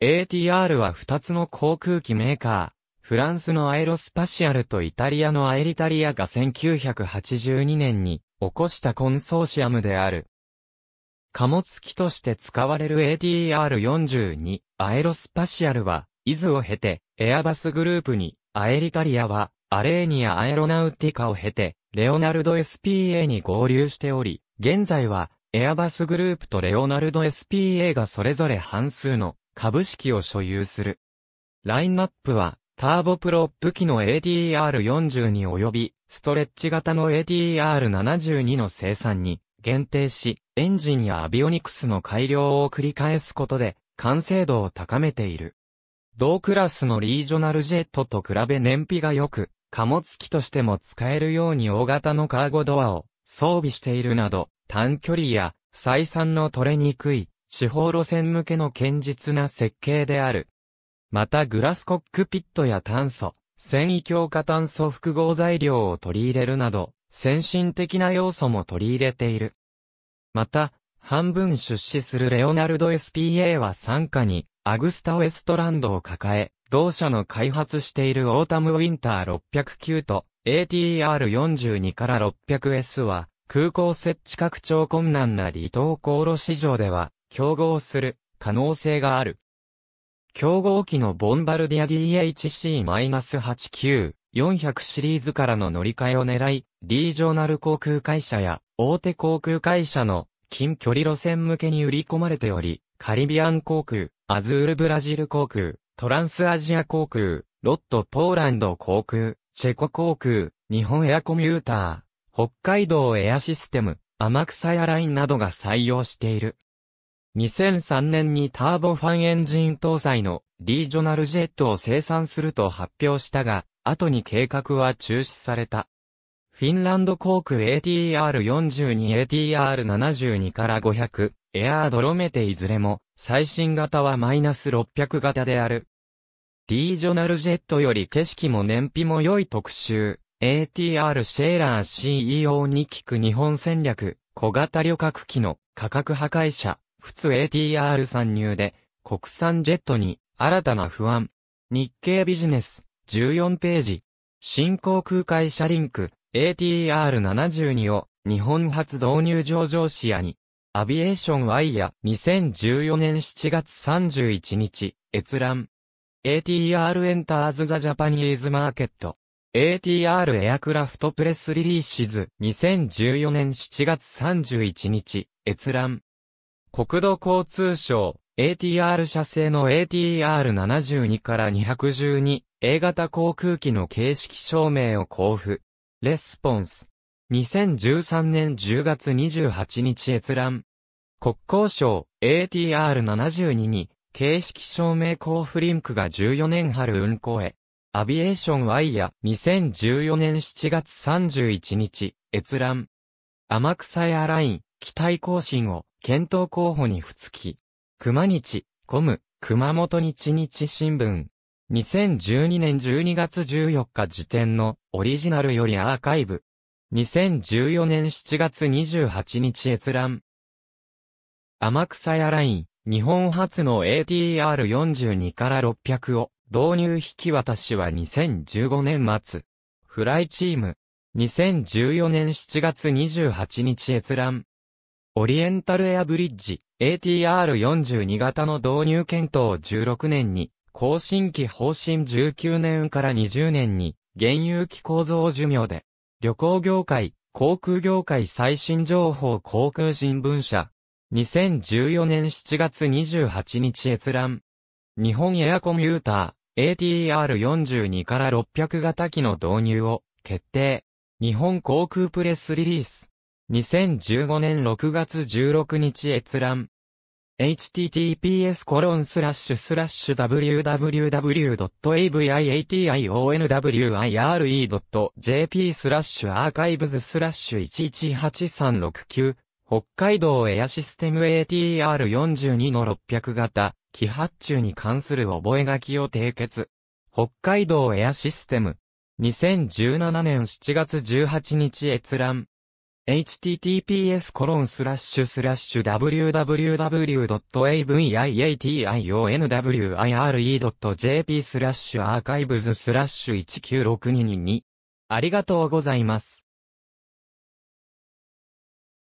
ATR は2つの航空機メーカー、フランスのアエロスパシアルとイタリアのアエリタリアが1982年に起こしたコンソーシアムである。貨物機として使われる ATR42 アエロスパシアルは、伊豆を経て、エアバスグループに、アエリタリアは、アレーニア・アエロナウティカを経て、レオナルド SPA に合流しており、現在は、エアバスグループとレオナルド SPA がそれぞれ半数の株式を所有する。ラインナップは、ターボプロップ機の ATR42 及び、ストレッチ型の ATR72 の生産に限定し、エンジンやアビオニクスの改良を繰り返すことで、完成度を高めている。同クラスのリージョナルジェットと比べ燃費が良く、貨物機としても使えるように大型のカーゴドアを装備しているなど、短距離や採算の取れにくい地方路線向けの堅実な設計である。またグラスコックピットや炭素、繊維強化炭素複合材料を取り入れるなど、先進的な要素も取り入れている。また、半分出資するレオナルド SPA は参加に、アグスタウエストランドを抱え、同社の開発しているオータムウィンター609と ATR42 から 600S は、空港設置拡張困難な離島航路市場では、競合する可能性がある。競合機のボンバルディア DHC-89、400シリーズからの乗り換えを狙い、リージョナル航空会社や大手航空会社の近距離路線向けに売り込まれており、カリビアン航空、アズールブラジル航空、トランスアジア航空、ロットポーランド航空、チェコ航空、日本エアコミューター、北海道エアシステム、天草エアラインなどが採用している。2003年にターボファンエンジン搭載のリージョナルジェットを生産すると発表したが、後に計画は中止された。フィンランド航空 ATR42、ATR72 から500、エアードロメテいずれも、最新型はマイナス600型である。リージョナルジェットより景色も燃費も良い特集。ATR シェーラー CEO に聞く日本戦略、小型旅客機の価格破壊者、普通 ATR 参入で、国産ジェットに新たな不安。日経ビジネス、14ページ。新航空会社リンク、ATR72 を日本初導入上場視野に。アビエーションワイヤ2014年7月31日、閲覧。ATR エンターズザジャパニーズマーケット。ATR エアクラフトプレスリリーシズ2014年7月31日、閲覧。国土交通省、ATR 社製の ATR72 から212、A 型航空機の形式証明を交付。レスポンス。2013年10月28日閲覧。国交省 ATR72 に形式証明交付リンクが14年春運行へ。アビエーションワイヤ2014年7月31日閲覧。天草エアライン期待更新を検討候補に付き、熊日、コム、熊本日日新聞。2012年12月14日時点のオリジナルよりアーカイブ。2014年7月28日閲覧。天草エアライン、日本初の ATR42 から600を導入引き渡しは2015年末。フライチーム。2014年7月28日閲覧。オリエンタルエアブリッジ ATR42 型の導入検討16年に、更新期方針19年から20年に、原油機構造寿命で、旅行業界、航空業界最新情報航空新聞社、2014年7月28日閲覧、日本エアコミューター ATR42 から600型機の導入を決定、日本航空プレスリリース、2015年6月16日閲覧。https コロンスラッシュスラッシュ www.aviationwire.jp スラッシュアーカイブズスラッシュ118369北海道エアシステム ATR42 の600型揮発注に関する覚書を締結。北海道エアシステム2017年7月18日閲覧 https://www.aviationwire.jp スラッシュアーカイブズスラッシュ19622 2ありがとうございます。